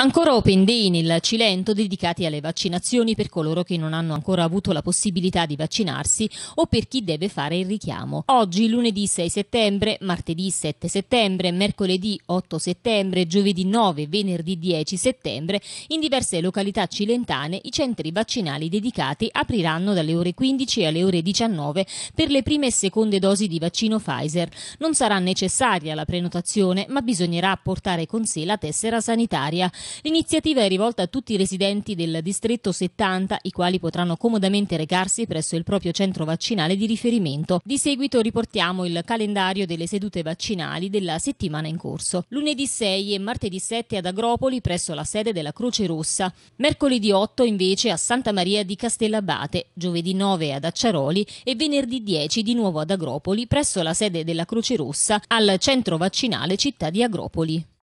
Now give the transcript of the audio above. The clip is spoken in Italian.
Ancora open day nel Cilento dedicati alle vaccinazioni per coloro che non hanno ancora avuto la possibilità di vaccinarsi o per chi deve fare il richiamo. Oggi lunedì 6 settembre, martedì 7 settembre, mercoledì 8 settembre, giovedì 9 venerdì 10 settembre in diverse località cilentane i centri vaccinali dedicati apriranno dalle ore 15 alle ore 19 per le prime e seconde dosi di vaccino Pfizer. Non sarà necessaria la prenotazione ma bisognerà portare con sé la tessera sanitaria. L'iniziativa è rivolta a tutti i residenti del distretto 70, i quali potranno comodamente recarsi presso il proprio centro vaccinale di riferimento. Di seguito riportiamo il calendario delle sedute vaccinali della settimana in corso. Lunedì 6 e martedì 7 ad Agropoli presso la sede della Croce Rossa, mercoledì 8 invece a Santa Maria di Castellabate, giovedì 9 ad Acciaroli e venerdì 10 di nuovo ad Agropoli presso la sede della Croce Rossa al centro vaccinale città di Agropoli.